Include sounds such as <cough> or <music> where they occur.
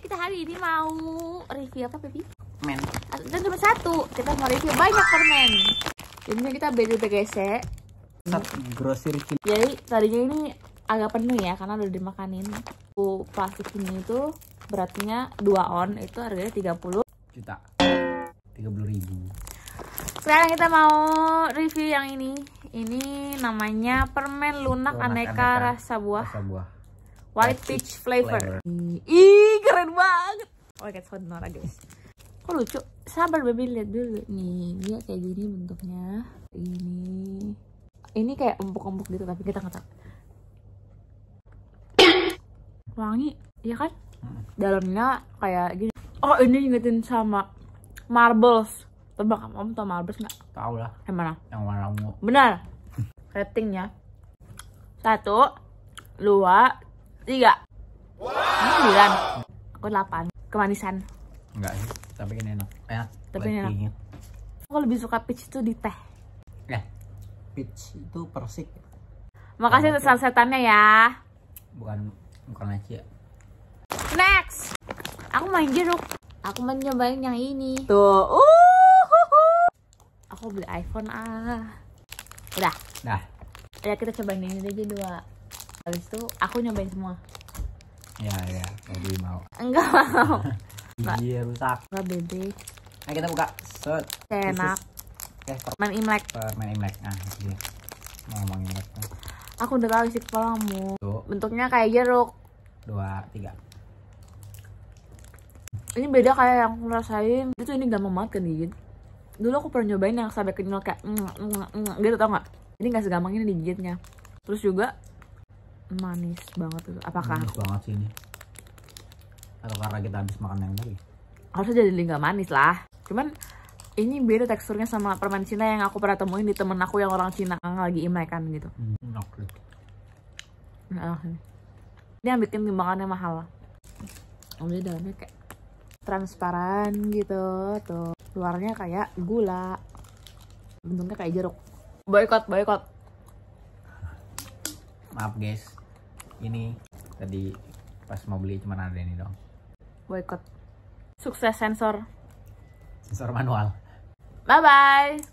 kita hari ini mau review apa Baby? Permen Dan ah, cuma satu, kita mau review banyak permen kan, Jadinya kita beli PGC Grosir Jadi tadinya ini agak penuh ya karena udah dimakanin Bu plastik ini itu beratnya 2 on itu harganya 30 juta 30 ribu sekarang kita mau review yang ini ini namanya permen lunak, lunak aneka, aneka rasa buah, rasa buah. white peach flavor, flavor. Ih, keren banget oh my god Sonora guys kok lucu sabar baby lihat dulu nih dia kayak gini bentuknya ini ini kayak empuk-empuk gitu tapi kita nggak tahu <coughs> wangi ya kan dalamnya kayak gini oh ini ingetin sama marbles tebak kamu tau marbles nggak tahu lah yang mana yang warna ungu benar <laughs> ratingnya satu dua tiga wow. ini sembilan aku 8 kemanisan enggak sih tapi ini enak enak eh, tapi ini enak aku lebih suka peach itu di teh eh peach itu persik makasih untuk sunsetannya ya bukan bukan leci ya next aku main jeruk aku main nyobain yang ini tuh uhuhu. aku beli iPhone ah udah dah ya kita cobain ini aja dua habis itu aku nyobain semua Iya, iya. Jadi mau. Enggak mau. <laughs> Iya, rusak. Enggak bebe. Ayo kita buka. Set. Enak. Eh, permen Imlek. Permen Imlek. ah iya. Mau ngomong Imlek. Aku udah tahu isi kepalamu. Bentuknya kayak jeruk. Dua, tiga. Ini beda kayak yang aku rasain. Itu ini gampang banget kan digigit. Dulu aku pernah nyobain yang sampai kenyal kayak mm, mm, mm, gitu tau gak? Ini gak segampang ini digigitnya. Terus juga manis banget itu. Apakah? Manis banget sih ini. Atau karena kita habis makan yang tadi? Harusnya jadi nggak manis lah. Cuman ini beda teksturnya sama permen Cina yang aku pernah temuin di temen aku yang orang Cina lagi imlek kan gitu. Hmm, Ini yang bikin timbangannya mahal. Ini dalamnya kayak transparan gitu tuh. Luarnya kayak gula. Bentuknya kayak jeruk. Boykot, boykot. Maaf guys, ini tadi pas mau beli cuma ada ini dong kot sukses sensor sensor manual bye bye